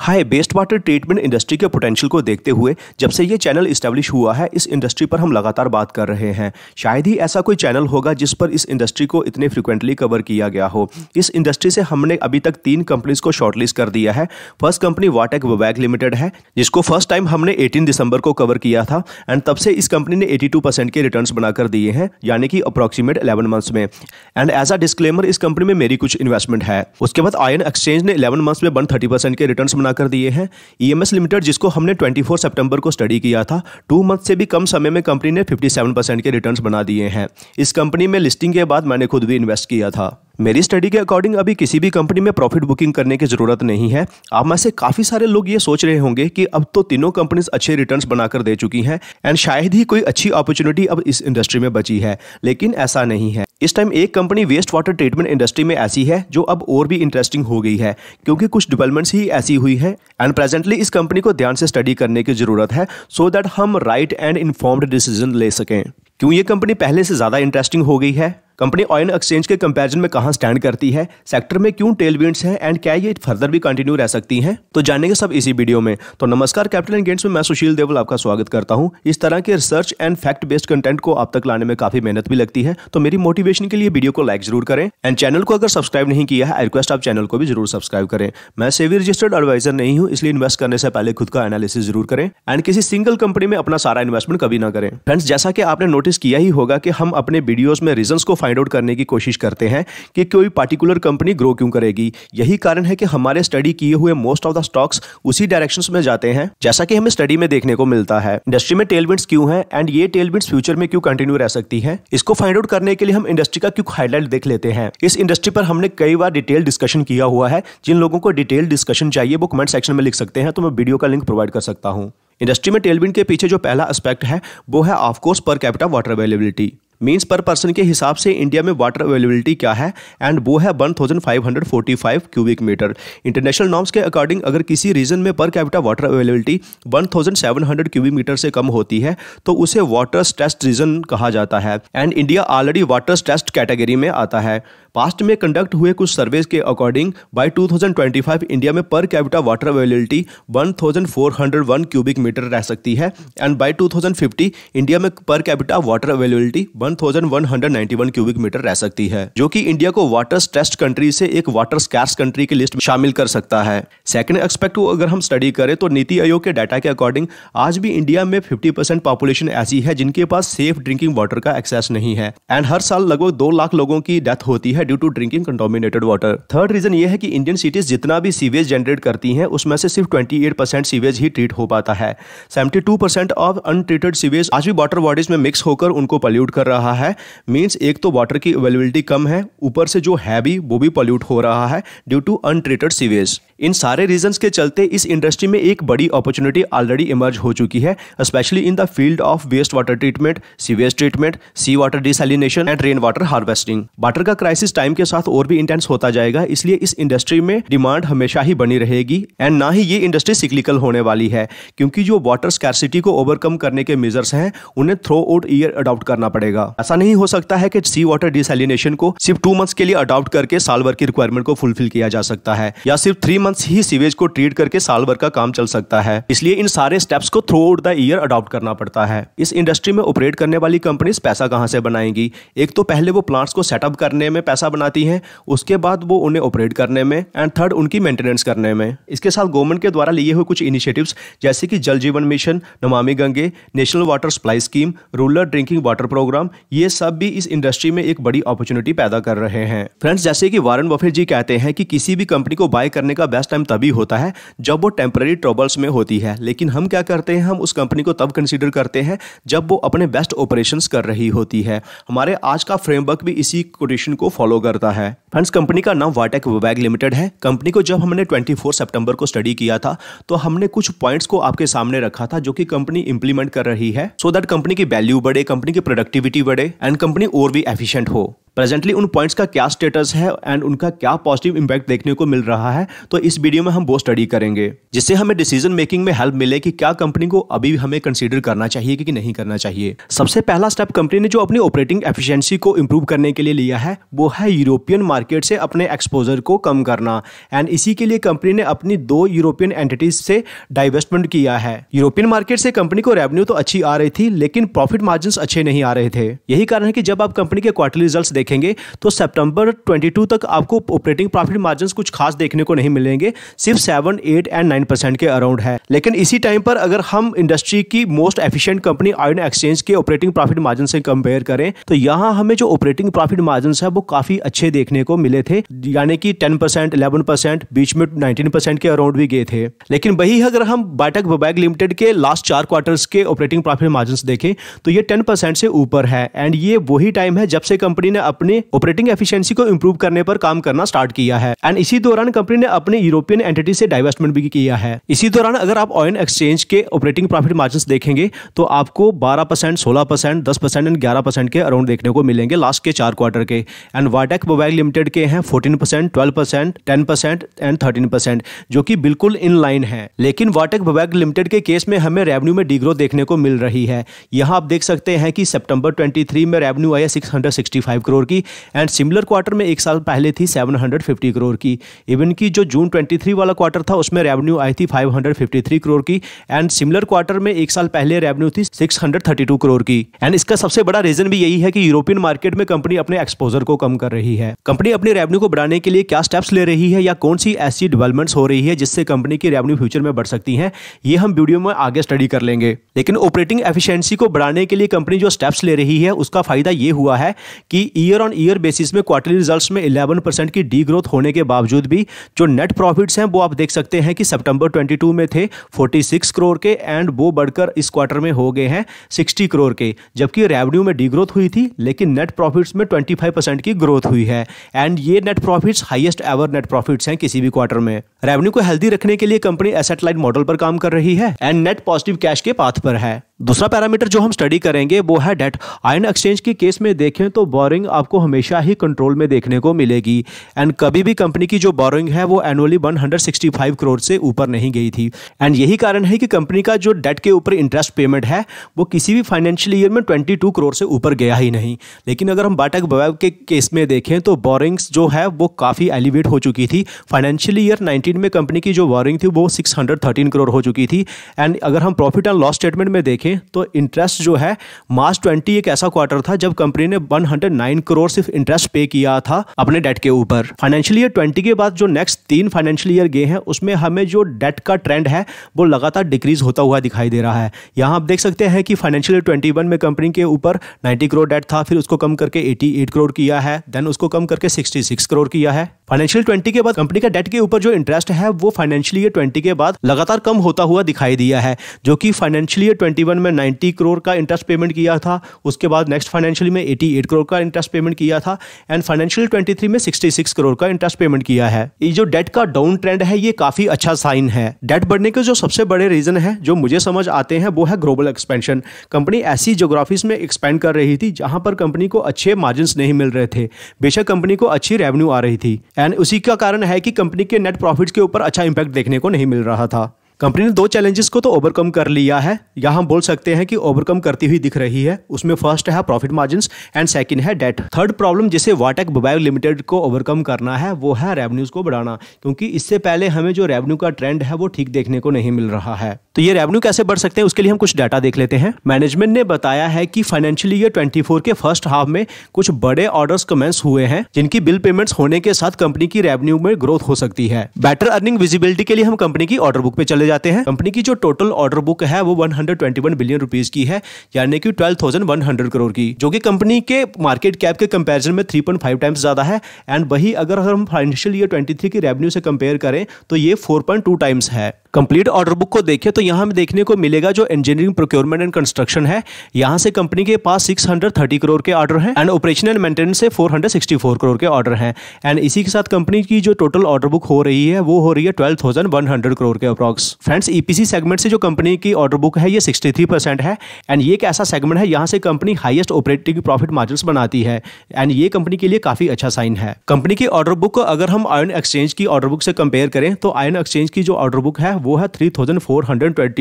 हाय waste water treatment industry के potential को देखते हुए जब से ये चैनल इस्टेब्लिश हुआ है इस इंडस्ट्री पर हम लगातार बात कर रहे हैं शायद ही ऐसा कोई चैनल होगा जिस पर इस इंडस्ट्री को इतने फ्रिक्वेंटली कवर किया गया हो इस इंडस्ट्री से हमने अभी तक तीन कंपनीज को शॉर्टलिस्ट कर दिया है फर्स्ट कंपनी वाटेक वैग लिमिटेड है जिसको फर्स्ट टाइम हमने एटीन दिसंबर को कवर किया था एंड तब से इस कंपनी ने एटी के रिटर्न बनाकर दिए हैं यानी कि अप्रॉक्सीमेट इलेवन मंथ्स में एंड एज अ डिस्क्लेमर इस कंपनी में मेरी कुछ इन्वेस्टमेंट है उसके बाद आयन एक्सचेंज ने इलेवन मंथ्स में बन थर्टी के रिटर्न बनाकर दिए हैं ई e लिमिटेड जिसको हमने 24 सितंबर को स्टडी किया था टू मंथ से भी कम समय में कंपनी ने 57 परसेंट के रिटर्न्स बना दिए हैं इस कंपनी में लिस्टिंग के बाद मैंने खुद भी इन्वेस्ट किया था मेरी स्टडी के अकॉर्डिंग अभी किसी भी कंपनी में प्रॉफिट बुकिंग करने की ज़रूरत नहीं है आप में से काफ़ी सारे लोग ये सोच रहे होंगे कि अब तो तीनों कंपनीज अच्छे रिटर्न्स बनाकर दे चुकी हैं एंड शायद ही कोई अच्छी अपॉर्चुनिटी अब इस इंडस्ट्री में बची है लेकिन ऐसा नहीं है इस टाइम एक company waste water treatment industry में ऐसी है जो अब और भी इंटरेस्टिंग हो गई है क्योंकि कुछ डेवलपमेंट्स ही ऐसी हुई हैं एंड प्रेजेंटली इस कंपनी को ध्यान से स्टडी करने की जरूरत है सो दैट हम राइट एंड इन्फॉर्म्ड डिसीजन ले सकें क्यों ये कंपनी पहले से ज़्यादा इंटरेस्टिंग हो गई है कंपनी ऑयल एक्सचेंज के कंपैरिजन में कहां स्टैंड करती है सेक्टर में क्यों टेल हैं एंड क्या ये फर्दर भी कंटिन्यू रह सकती हैं तो जानेंगे सब इसी वीडियो में तो नमस्कार कैपिटल एंड गेंट्स में मैं सुशील देवल आपका स्वागत करता हूं इस तरह के research and fact based content को आप तक लाने में काफी मेहनत भी लगती है तो मेरी मोटिवेशन के लिए वीडियो को लाइक जरूर करें एंड चैनल को अगर सब्सक्राइब नहीं किया है रिक्वेस्ट आप चैनल को भी जरूर सब्सक्राइब करें मैं सेवी रजिस्टर्ड एडवाइजर नहीं हूँ इसलिए इन्वेस्ट करने से पहले खुद का एनालिसिस जरूर करें एंड किसी सिंगल कंपनी में अपना सारा इन्वेस्टमेंट कभी ना करें फ्रेंड्स जैसा कि आपने नोटिस किया ही होगा कि हम अपने वीडियोज में रीजन को फाइंड आउट करने की कोशिश करते हैं कि कोई पार्टिकुलर कंपनी ग्रो क्यों करेगी यही कारण है कि हमारे स्टडी किए हुए मोस्ट ऑफ द स्टॉक्स उसी डायरेक्शन में जाते हैं जैसा कि हमें स्टडी में देखने को मिलता है इंडस्ट्री में टेलविंड्स क्यों है एंड ये टेलविंड्स फ्यूचर में क्यों कंटिन्यू रह सकती है इसको फाइंड आउट करने के लिए हम इंडस्ट्री का क्यों हाईलाइट देख लेते हैं इस इंडस्ट्री पर हमने कई बार डिटेल डिस्कशन किया हुआ है जिन लोगों को डिटेल डिस्कशन चाहिए वो कमेंट सेक्शन में लिख सकते हैं तो मैं वीडियो का लिंक प्रोवाइड कर सकता हूँ इंडस्ट्री में टेलविंड के पीछे जो पहला एस्पेक्ट है वो है of course per capita water availability means per person के हिसाब से इंडिया में वाटर अवेलेबिलिटी क्या है एंड वो है one thousand five hundred forty five cubic metre international norms के अकॉर्डिंग अगर किसी रीजन में per capita water availability one thousand seven hundred cubic metre से कम होती है तो उसे वाटर स्ट्रेस्ड रीजन कहा जाता है and India already water stressed category में आता है पास्ट में कंडक्ट हुए कुछ सर्वे के अकॉर्डिंग बाय 2025 इंडिया में per capita water availability 1401 cubic metre रह सकती है एंड बाय 2050 इंडिया में per capita water availability 1191 cubic metre रह सकती है जो कि इंडिया को वाटर स्ट्रेस्ड कंट्री से एक वाटर स्कैर्स कंट्री की लिस्ट में शामिल कर सकता है सेकंड एक्सपेक्ट को अगर हम स्टडी करें तो नीति आयोग के डाटा के अकॉर्डिंग आज भी इंडिया में फिफ्टी परसेंट पॉपुलेशन ऐसी है जिनके पास सेफ ड्रिंकिंग वाटर का एक्सेस नहीं है एंड हर साल लगभग दो लाख लोगों की डेथ होती है है due to drinking contaminated water third reason ये है कि इंडियन सिटीज जितना भी सीवेज जनरेट करती हैं उसमें से सिर्फ 28 परसेंट सीवेज ही ट्रीट हो पाता है 72 two percent of untreated sewage आज भी वाटर बॉडीज में मिक्स होकर उनको पॉल्यूट कर रहा है मीन्स एक तो वाटर की अवेलेबिलिटी कम है ऊपर से जो है भी वो भी पॉल्यूट हो रहा है ड्यू टू अनट्रीटेड सीवेज इन सारे रीजन के चलते इस इंडस्ट्री में एक बड़ी अपॉर्चुनिटी ऑलरेडी इमर्ज हो चुकी है specially in the field of waste water treatment sewage treatment sea water desalination and rain water harvesting water का क्राइसिस बिजनेस टाइम के साथ और भी इंटेंस होता जाएगा इसलिए इस इंडस्ट्री में डिमांड हमेशा ही बनी रहेगी एंड ना ही ये इंडस्ट्री सिक्लिकल होने वाली है क्योंकि जो वाटर स्कैरसिटी को ओवरकम करने के मेजर्स हैं उन्हें थ्रो आउट ईयर अडॉप्ट करना पड़ेगा ऐसा नहीं हो सकता है कि सी वाटर डिसलिनेशन को सिर्फ टू मंथ्स के लिए अडॉप्ट करके साल भर की रिक्वायरमेंट को फुलफिल किया जा सकता है या सिर्फ थ्री मंथ्स ही सीवेज को ट्रीट करके साल भर का काम चल सकता है इसलिए इन सारे स्टेप्स को throughout the year adopt करना पड़ता है इस इंडस्ट्री में ऑपरेट करने वाली कंपनीज पैसा कहाँ से बनाएंगी एक तो पहले वो प्लांट्स को सेटअप करने में पैसा पैसा बनाती हैं उसके बाद वो उन्हें ऑपरेट करने में एंड थर्ड उनकी मेंटेनेंस करने में इसके साथ गवर्नमेंट के द्वारा लिए हुए कुछ इनिशिएटिव्स जैसे कि जल Jeevan mission Namami Gange national water supply scheme rural drinking water programme ये सब भी इस इंडस्ट्री में एक बड़ी अपॉर्चुनिटी पैदा कर रहे हैं फ्रेंड्स जैसे कि वारन वफेर जी कहते हैं कि किसी भी कंपनी को बाय करने का बेस्ट टाइम तभी होता है जब वो टेम्पररी ट्रबल्स में होती है लेकिन हम क्या करते हैं हम उस कंपनी को तब कंसिडर करते हैं जब वो अपने बेस्ट ऑपरेशन कर रही होती है हमारे आज का फ्रेमवर्क भी इसी कोटेशन को फॉलो फॉलो करता है फ्रेंड्स कंपनी का नाम वाटेक वैग लिमिटेड है कंपनी को जब हमने 24 सितंबर को स्टडी किया था तो हमने कुछ पॉइंट्स को आपके सामने रखा था जो कि कंपनी इंप्लीमेंट कर रही है सो दैट कंपनी की वैल्यू बढ़े कंपनी की प्रोडक्टिविटी बढ़े एंड कंपनी और भी एफिशिएंट हो प्रेजेंटली उन पॉइंट्स का क्या स्टेटस है एंड उनका क्या पॉजिटिव इम्पैक्ट देखने को मिल रहा है तो इस वीडियो में हम वो स्टडी करेंगे जिससे हमें डिसीजन मेकिंग में हेल्प मिले कि क्या कंपनी को अभी हमें कंसीडर करना चाहिए कि नहीं करना चाहिए सबसे पहला स्टेप कंपनी ने जो अपनी ऑपरेटिंग एफिशिएंसी को इम्प्रूव करने के लिए लिया है वो है यूरोपियन मार्केट से अपने एक्सपोजर को कम करना एंड इसी के लिए कंपनी ने अपनी दो यूरोपियन एंटिटीज से डाइवेस्टमेंट किया है यूरोपियन मार्केट से कंपनी को रेवेन्यू तो अच्छी आ रही थी लेकिन प्रॉफिट मार्जिन अच्छे नहीं आ रहे थे यही कारण है कि जब आप कंपनी के क्वार्टरली रिजल्ट देखेंगे तो सितंबर 22 तक आपको ऑपरेटिंग प्रॉफिट मार्जिन कुछ खास देखने को नहीं मिलेंगे सिर्फ seven eight and nine percent के अराउंड है लेकिन इसी टाइम पर अगर हम इंडस्ट्री की most efficient company Ion exchange के ऑपरेटिंग प्रॉफिट मार्जिन से कंपेयर करें तो यहाँ हमें जो ऑपरेटिंग प्रॉफिट मार्जिन है वो काफी अच्छे देखने को मिले थे यानी कि टेन परसेंट इलेवन परसेंट बीच में नाइनटीन परसेंट के अराउंड भी गए थे लेकिन वही अगर हम बाटक बैग लिमिटेड के लास्ट चार क्वार्टर के ऑपरेटिंग प्रॉफिट मार्जिन देखें तो ये टेन से ऊपर है एंड ये वही टाइम है जब से कंपनी ने अपने ऑपरेटिंग एफिशिएंसी को इम्प्रूव करने पर काम करना स्टार्ट किया है एंड इसी दौरान कंपनी ने अपने यूरोपियन एंटिटी से डाइवेस्टमेंट भी किया है इसी दौरान अगर आप ऑयल एक्सचेंज के ऑपरेटिंग प्रॉफिट मार्जिन देखेंगे तो आपको बारह परसेंट सोलह परसेंट दस परसेंट एंड ग्यारह परसेंट के अराउंड देखने को मिलेंगे लास्ट के चार क्वार्टर के एंड वाटेक मोबाइल लिमिटेड के हैं fourteen percent twelve percent ten percent and thirteen percent जो कि बिल्कुल इन लाइन है लेकिन वाटेक मोबाइल लिमिटेड के केस में हमें रेवेन्यू में डिग्रो देखने को मिल रही है यहाँ आप देख सकते हैं कि सेप्टेम्बर ट्वेंटी में रेवेन्यू आया 665 करोड़ करोड़ की एंड सिमिलर क्वार्टर में एक साल पहले थी 750 करोड़ की इवन की जो जून 23 वाला क्वार्टर था उसमें रेवेन्यू आई थी 553 करोड़ की एंड सिमिलर क्वार्टर में एक साल पहले रेवेन्यू थी 632 करोड़ की एंड इसका सबसे बड़ा रीजन भी यही है कि यूरोपियन मार्केट में कंपनी अपने एक्सपोजर को कम कर रही है कंपनी अपने रेवेन्यू को बढ़ाने के लिए क्या स्टेप्स ले रही है या कौन सी ऐसी डेवलपमेंट्स हो रही है जिससे कंपनी की रेवेन्यू फ्यूचर में बढ़ सकती है ये हम वीडियो में आगे स्टडी कर लेंगे लेकिन ऑपरेटिंग एफिशिएंसी को बढ़ाने के लिए कंपनी जो स्टेप्स ले रही है उसका फायदा ये हुआ है कि year year on year basis में क्वार्टरली रिजल्ट्स में 11 परसेंट की डी ग्रोथ होने के बावजूद भी जो नेट प्रॉफिट्स हैं वो आप देख सकते हैं कि सितंबर 22 में थे 46 करोड़ के एंड वो बढ़कर इस क्वार्टर में हो गए हैं 60 करोड़ के जबकि रेवेन्यू में डी ग्रोथ हुई थी लेकिन नेट प्रॉफिट्स में ट्वेंटी की ग्रोथ हुई है एंड ये net profits highest ever net profits हैं किसी भी क्वार्टर में रेवेन्यू को हेल्दी रखने के लिए कंपनी एसेटलाइट मॉडल पर काम कर रही है एंड नेट पॉजिटिव कैश के पाथ पर है दूसरा पैरामीटर जो हम स्टडी करेंगे वो है डेट आयन एक्सचेंज के केस में देखें तो बोरिंग आपको हमेशा ही कंट्रोल में देखने को मिलेगी एंड कभी भी कंपनी की जो बोरिंग है वो एनुअली 165 करोड़ से ऊपर नहीं गई थी एंड यही कारण है कि कंपनी का जो डेट के ऊपर इंटरेस्ट पेमेंट है वो किसी भी फाइनेंशियल ईयर में ट्वेंटी करोड़ से ऊपर गया ही नहीं लेकिन अगर हम बाटक बवैब के केस में देखें तो बोरिंग्स जो है वो काफ़ी एलिवेट हो चुकी थी फाइनेंशियल ईयर नाइनटीन में कंपनी की जो बोरिंग थी वो सिक्स करोड़ हो चुकी थी एंड अगर हम प्रॉफिट एंड लॉस स्टेटमेंट में देखें देखें तो इंटरेस्ट जो है मार्च 20 एक ऐसा क्वार्टर था जब कंपनी ने 109 करोड़ सिर्फ इंटरेस्ट पे किया था अपने डेट के ऊपर फाइनेंशियल ईयर 20 के बाद जो नेक्स्ट तीन फाइनेंशियल ईयर गए हैं उसमें हमें जो डेट का ट्रेंड है वो लगातार डिक्रीज होता हुआ दिखाई दे रहा है यहाँ आप देख सकते हैं कि फाइनेंशियल ईयर ट्वेंटी में कंपनी के ऊपर नाइन्टी करोड़ डेट था फिर उसको कम करके एटी करोड़ किया है देन उसको कम करके सिक्सटी करोड़ किया है फाइनेंशियल ट्वेंटी के बाद कंपनी का डेट के ऊपर जो इंटरेस्ट है वो फाइनेंशियल ईयर ट्वेंटी के बाद लगातार कम होता हुआ दिखाई दिया है जो कि फाइनेंशियल ईयर ट्वेंटी वन में नाइन्टी करोड़ का इंटरेस्ट पेमेंट किया था उसके बाद नेक्स्ट फाइनेंशियल में एटी एट करोड़ का इंटरेस्ट पेमेंट किया था एंड फाइनेंशियल ट्वेंटी थ्री में सिक्सटी सिक्स करोड़ का इंटरेस्ट पेमेंट किया है ये जो डेट का डाउन ट्रेंड है ये काफी अच्छा साइन है डेट बढ़ने के जो सबसे बड़े रीजन है जो मुझे समझ आते हैं वो है ग्लोबल एक्सपेंशन कंपनी ऐसी जोग्राफीज में एक्सपेंड कर रही थी जहां पर कंपनी को अच्छे मार्जिन नहीं मिल रहे थे बेशक कंपनी को अच्छी रेवेन्यू आ रही थी एंड उसी का कारण है कि कंपनी के नेट प्रॉफिट्स के ऊपर अच्छा इंपैक्ट देखने को नहीं मिल रहा था कंपनी ने दो चैलेंजेस को तो ओवरकम कर लिया है या हम बोल सकते हैं कि ओवरकम करती हुई दिख रही है उसमें फर्स्ट है प्रॉफिट मार्जिन एंड सेकंड है डेट थर्ड प्रॉब्लम जिसे वाटेक बोबाइल लिमिटेड को ओवरकम करना है वो है रेवेन्यूज को बढ़ाना क्योंकि इससे पहले हमें जो रेवेन्यू का ट्रेंड है वो ठीक देखने को नहीं मिल रहा है तो ये रेवेन्यू कैसे बढ़ सकते हैं उसके लिए हम कुछ डाटा देख लेते हैं मैनेजमेंट ने बताया है कि फाइनेंशियल ईयर ट्वेंटी के फर्स्ट हाफ में कुछ बड़े ऑर्डर्स कमेंस हुए हैं जिनकी बिल पेमेंट्स होने के साथ कंपनी की रेवेन्यू में ग्रोथ हो सकती है बेटर अर्निंग विजिबिलिटी के लिए हम कंपनी की ऑर्डर बुक पे चले जाते हैं कंपनी की जो टोटल ऑर्डर बुक है वो 121 बिलियन रुपीज की है यानी कि 12,100 करोड़ की जो कि कंपनी के मार्केट कैप के कंपैरिजन में 3.5 टाइम्स ज्यादा है एंड वही अगर हम फाइनेंशियल ईयर 23 की रेवेन्यू से कंपेयर करें तो ये 4.2 टाइम्स है कंप्लीट ऑर्डर बुक को देखें तो यहाँ हमें देखने को मिलेगा जो इंजीनियरिंग प्रोक्योरमेंट एंड कंस्ट्रक्शन है यहाँ से कंपनी के पास 630 करोड़ के ऑर्डर हैं एंड ऑपरेशन एंड मेंटेनेंस से 464 करोड़ के ऑर्डर हैं एंड इसी के साथ कंपनी की जो टोटल ऑर्डर बुक हो रही है वो हो रही है 12,100 करोड़ के अप्रॉक्स फ्रेंड्स ईपीसी सेगमेंट से जो कंपनी की ऑर्डर बुक है ये 63 परसेंट है एंड ये एक ऐसा सेगमेंट है यहाँ से company highest operating profit margin बनाती है एंड ये कंपनी के लिए काफी अच्छा साइन है कंपनी की ऑर्डर बुक अगर हम आयन एक्सचेंज की ऑर्डर बुक से कंपेयर करें तो आयन एक्सचेंज की जो ऑर्डर बुक है वो है थ्री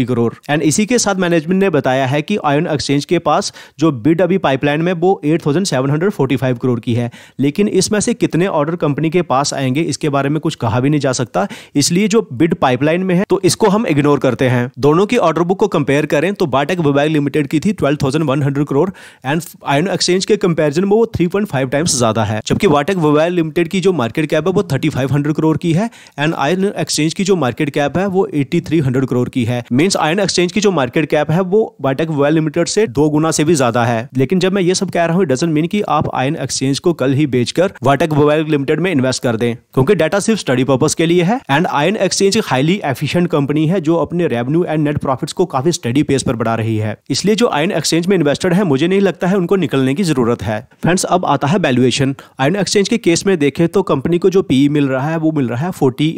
करोड़ एंड इसी के साथ मैनेजमेंट ने बताया है कि आयन एक्सचेंज के पास जो बिड अभी पाइपलाइन में वो एट करोड़ की है लेकिन इसमें से कितने ऑर्डर कंपनी के पास आएंगे इसके बारे में कुछ कहा भी नहीं जा सकता इसलिए जो बिड पाइपलाइन में है तो इसको इसको हम इग्नोर करते हैं दोनों की ऑर्डर बुक को कंपेयर करें तो बाटेक विबैग लिमिटेड की थी twelve thousand one hundred crore and Ion exchange के कंपेरिजन में वो थ्री पॉइंट फाइव टाइम्स ज्यादा है जबकि वाटेक विबैग लिमिटेड की जो मार्केट कैप है वो थर्टी फाइव हंड्रेड करोड़ की है एंड आयन एक्सचेंज की जो मार्केट कैप है वो एट्टी थ्री हंड्रेड करोड़ की है मीन्स आयन एक्सचेंज की जो मार्केट कैप है वो बाटेक विबैग लिमिटेड से दो गुना से भी ज्यादा है लेकिन जब मैं ये सब कह रहा हूँ डजेंट मीन की आप आयन एक्सचेंज को कल ही बेचकर वाटेक विबैग लिमिटेड में इन्वेस्ट कर दें क्योंकि डाटा सिर्फ स्टडी पर्पज के लिए है and Ion exchange highly efficient company company है जो अपने रेवेन्यू एंड नेट प्रॉफिट्स को काफी स्टडी पेस पर बढ़ा रही है इसलिए जो आयन एक्सचेंज में इन्वेस्टेड है मुझे नहीं लगता है उनको निकलने की जरूरत है फ्रेंड्स अब आता है वैल्यूएशन आयन एक्सचेंज के केस में देखें तो कंपनी को जो पीई e मिल रहा है वो मिल रहा है फोर्टी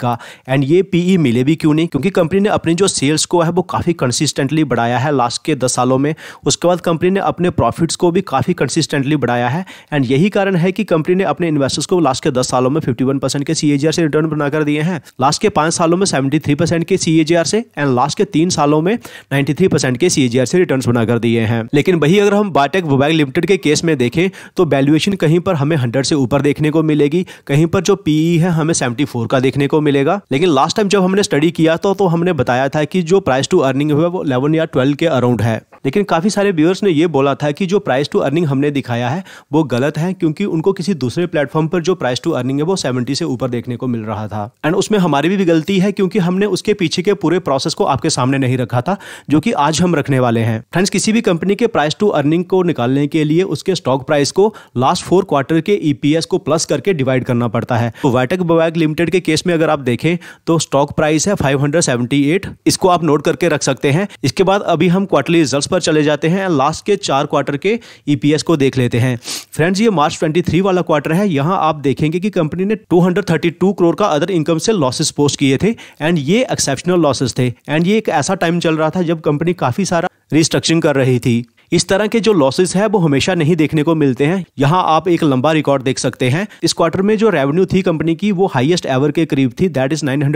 का एंड ये पीई e मिले भी क्यों नहीं क्योंकि कंपनी ने अपनी जो सेल्स को है वो काफी कंसिस्टेंटली बढ़ाया है लास्ट के दस सालों में उसके बाद कंपनी ने अपने प्रॉफिट्स को भी काफी कंसिस्टेंटली बढ़ाया है एंड यही कारण है कि कंपनी ने अपने इन्वेस्टर्स को लास्ट के दस सालों में फिफ्टी के सीएजीआर से रिटर्न बनाकर दिए हैं लास्ट के पांच सालों में सेवेंटी परसेंट के सीएजीआर से एंड लास्ट के तीन सालों में नाइन्टी परसेंट के सी से रिटर्न बना कर दिए हैं लेकिन वही अगर हम बायटेक वोबैक लिमिटेड के केस में देखें तो वैल्यूएशन कहीं पर हमें हंड्रेड से ऊपर देखने को मिलेगी कहीं पर जो पीई e है हमें सेवेंटी फोर का देखने को मिलेगा लेकिन लास्ट टाइम जब हमने स्टडी किया तो, तो हमने बताया था कि जो प्राइस टू अर्निंग है वो इलेवन या ट्वेल्व के अराउंड है लेकिन काफ़ी सारे व्यूअर्स ने यह बोला था कि जो प्राइस टू अर्निंग हमने दिखाया है वो गलत है क्योंकि उनको किसी दूसरे प्लेटफॉर्म पर जो प्राइस टू अर्निंग है वो सेवेंटी से ऊपर देखने को मिल रहा था एंड उसमें हमारी भी गलती है क्योंकि हमने उसके पीछे के पूरे प्रोसेस को आपके सामने नहीं रखा था जो कि आज हम रखने वाले हैं फ्रेंड्स किसी भी कंपनी के प्राइस टू अर्निंग को निकालने के लिए उसके स्टॉक प्राइस को लास्ट फोर क्वार्टर के ईपीएस e को प्लस करके डिवाइड करना पड़ता है तो वैटक बवैक लिमिटेड के केस में अगर आप देखें तो स्टॉक प्राइस है फाइव इसको आप नोट करके रख सकते हैं इसके बाद अभी हम क्वार्टरली रिजल्ट पर चले जाते हैं लास्ट के चार क्वार्टर के ईपीएस e को देख लेते हैं फ्रेंड्स ये मार्च 23 वाला क्वार्टर है यहाँ आप देखेंगे कि कंपनी ने 232 करोड़ का अदर इनकम से लॉसेस पोस्ट किए थे एंड ये एक्सेप्शनल लॉसेस थे एंड ये एक ऐसा टाइम चल रहा था जब कंपनी काफ़ी सारा रिस्ट्रक्चरिंग कर रही थी इस तरह के जो लॉसेज है वो हमेशा नहीं देखने को मिलते हैं यहाँ आप एक लंबा रिकॉर्ड देख सकते हैं इस क्वार्टर में जो रेवेन्यू थी कंपनी की वो हाइएस्ट एवर के करीब थी that is nine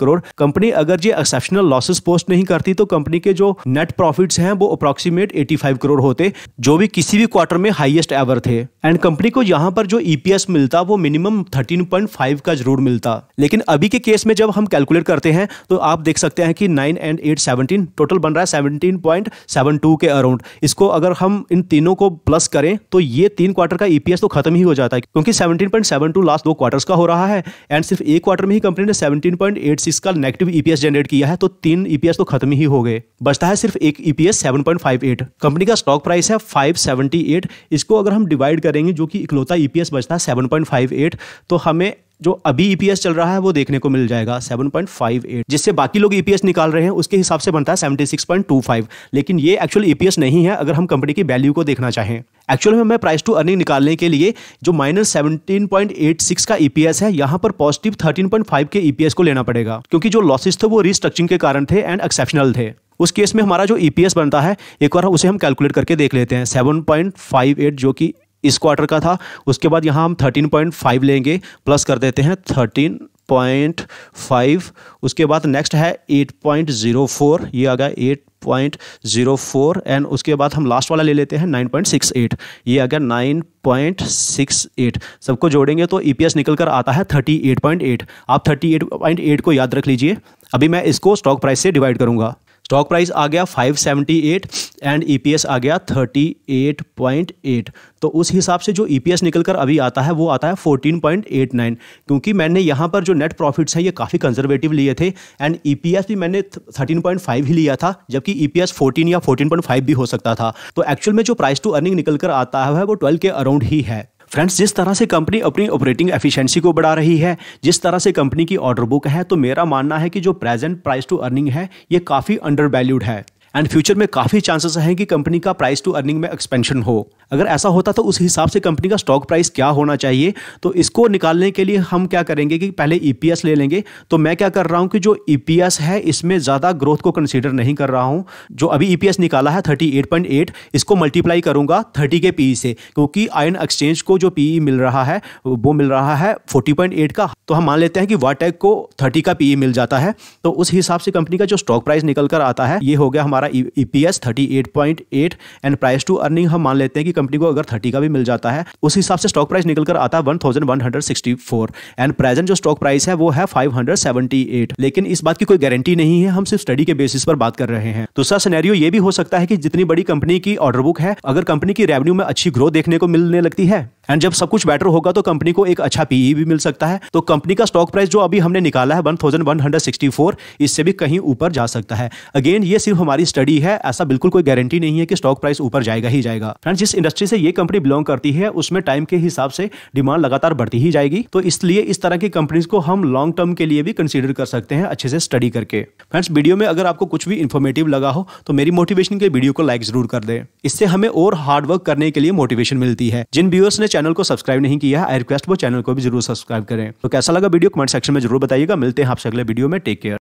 crore company अगर ये एक्सेप्शनल लॉसेस पोस्ट नहीं करती तो कंपनी के जो नेट प्रॉफिट है वो अप्रोक्सीमेट एटी करोड़ होते जो भी किसी भी क्वार्टर में हाइएस्ट एवर थे एंड कंपनी को यहाँ पर जो ईपीएस e मिलता वो मिनिमम थर्टीन का जरूर मिलता लेकिन अभी के केस में जब हम कैलकुलेट करते हैं तो आप देख सकते हैं कि nine and eight seventeen total बन रहा है सेवनटीन के अराउंड इसको अगर हम इन तीनों को प्लस करें तो ये तीन क्वार्टर का ईपीएस e तो खत्म ही हो जाता है क्योंकि 17.72 लास्ट दो क्वार्टर्स का हो रहा है एंड सिर्फ एक क्वार्टर में ही कंपनी ने 17.86 का नेगेटिव ईपीएस जनरेट किया है तो तीन ईपीएस e तो खत्म ही हो गए बचता है सिर्फ एक ईपीएस सेवन कंपनी का स्टॉक प्राइस है फाइव इसको अगर हम डिवाइड करेंगे जो कि इकलौता ईपीएस e बचता है सेवन तो हमें जो अभी ईपीएस e चल रहा है वो देखने को मिल जाएगा 7.58 जिससे बाकी लोग ईपीएस e निकाल रहे हैं उसके हिसाब से बनता है 76.25 लेकिन ये एक्चुअल ईपीएस e नहीं है अगर हम कंपनी की वैल्यू को देखना चाहें एक्चुअल में मैं प्राइस टू अर्निंग निकालने के लिए जो माइनस सेवनटीन का ईपीएस है यहाँ पर पॉजिटिव थर्टीन के ईपीएस को लेना पड़ेगा क्योंकि जो लॉसेस थे वो रिस्ट्रक्चिंग के कारण थे एंड एक्सेप्शनल थे उस केस में हमारा जो ईपीएस बनता है एक बार उसे हम कैलकुलेट करके देख लेते हैं सेवन जो कि इस क्वार्टर का था उसके बाद यहाँ हम थर्टीन पॉइंट फाइव लेंगे प्लस कर देते हैं थर्टीन पॉइंट फाइव उसके बाद नेक्स्ट है एट पॉइंट ज़ीरो फोर ये आ गया eight point zero four and उसके बाद हम लास्ट वाला ले लेते हैं नाइन पॉइंट सिक्स एट ये आ गया नाइन पॉइंट सिक्स एट सबको जोड़ेंगे तो ई e पी एस निकल कर आता है थर्टी एट पॉइंट एट आप थर्टी एट पॉइंट एट को याद रख लीजिए अभी मैं इसको स्टॉक प्राइस से डिवाइड करूँगा स्टॉक प्राइस आ गया 578 एंड ईपीएस आ गया 38.8 तो उस हिसाब से जो ईपीएस e निकल कर अभी आता है वो आता है 14.89 क्योंकि मैंने यहाँ पर जो नेट प्रॉफिट्स हैं ये काफ़ी कंजर्वेटिव लिए थे एंड ईपीएस e भी मैंने 13.5 ही लिया था जबकि ईपीएस e 14 या 14.5 भी हो सकता था तो एक्चुअल में जो प्राइस टू अर्निंग निकल कर आता है वो ट्वेल्व के अराउंड ही है फ्रेंड्स जिस तरह से कंपनी अपनी ऑपरेटिंग एफिशिएंसी को बढ़ा रही है जिस तरह से कंपनी की ऑर्डर बुक है तो मेरा मानना है कि जो प्रेजेंट प्राइस टू अर्निंग है ये काफ़ी अंडर वैल्यूड है एंड फ्यूचर में काफ़ी चांसेस हैं कि कंपनी का प्राइस टू अर्निंग में एक्सपेंशन हो अगर ऐसा होता तो उस हिसाब से कंपनी का स्टॉक प्राइस क्या होना चाहिए तो इसको निकालने के लिए हम क्या करेंगे कि पहले ई e ले लेंगे तो मैं क्या कर रहा हूँ कि जो ई e है इसमें ज़्यादा ग्रोथ को कंसिडर नहीं कर रहा हूँ जो अभी ई e निकाला है थर्टी इसको मल्टीप्लाई करूँगा थर्टी के पी से क्योंकि आयन एक्सचेंज को जो पी मिल रहा है वो मिल रहा है फोर्टी का तो हम मान लेते हैं कि वाटेक को थर्टी का पी मिल जाता है तो उस हिसाब से कंपनी का जो स्टॉक प्राइस निकल कर आता है ये हो गया हमारा हमारा E P S thirty eight point eight and price to earning हम मान लेते हैं कि कंपनी को अगर थर्टी का भी मिल जाता है उस हिसाब से स्टॉक प्राइस निकल कर आता है one thousand one hundred sixty four and present जो स्टॉक प्राइस है वो है फाइव हंड्रेड सेवेंटी एट लेकिन इस बात की कोई गारंटी नहीं है हम सिर्फ स्टडी के बेसिस पर बात कर रहे हैं दूसरा सिनेरियो ये भी हो सकता है कि जितनी बड़ी कंपनी की ऑर्डर बुक है अगर कंपनी की रेवेन्यू में अच्छी ग्रोथ देखने को मिलने लगती है एंड जब सब कुछ बेटर होगा तो कंपनी को एक अच्छा पीई e भी मिल सकता है तो कंपनी का स्टॉक प्राइस जो अभी हमने निकाला है 1164 इससे भी कहीं ऊपर जा सकता है अगेन ये सिर्फ हमारी स्टडी है ऐसा बिल्कुल कोई गारंटी नहीं है कि स्टॉक प्राइस ऊपर जाएगा ही जाएगा फ्रेंड्स जिस इंडस्ट्री से ये कंपनी बिलोंग करती है उसमें टाइम के हिसाब से डिमांड लगातार बढ़ती ही जाएगी तो इसलिए इस तरह की कंपनीज को हम लॉन्ग टर्म के लिए भी कंसिडर कर सकते हैं अच्छे से स्टडी करके फ्रेंड्स वीडियो में अगर आपको कुछ भी इन्फॉर्मेटिव लगा हो तो मेरी मोटिवेशन के वीडियो को लाइक जरूर कर दे इससे हमें और हार्ड वर्क करने के लिए मोटिवेशन मिलती है जिन व्यूअर्स ने चैनल को सब्सक्राइब नहीं किया आई रिक्वेस्ट वो चैनल को भी जरूर सब्सक्राइब करें तो कैसा लगा वीडियो कमेंट सेक्शन में जरूर बताइएगा मिलते हैं आपसे अगले वीडियो में टेक केयर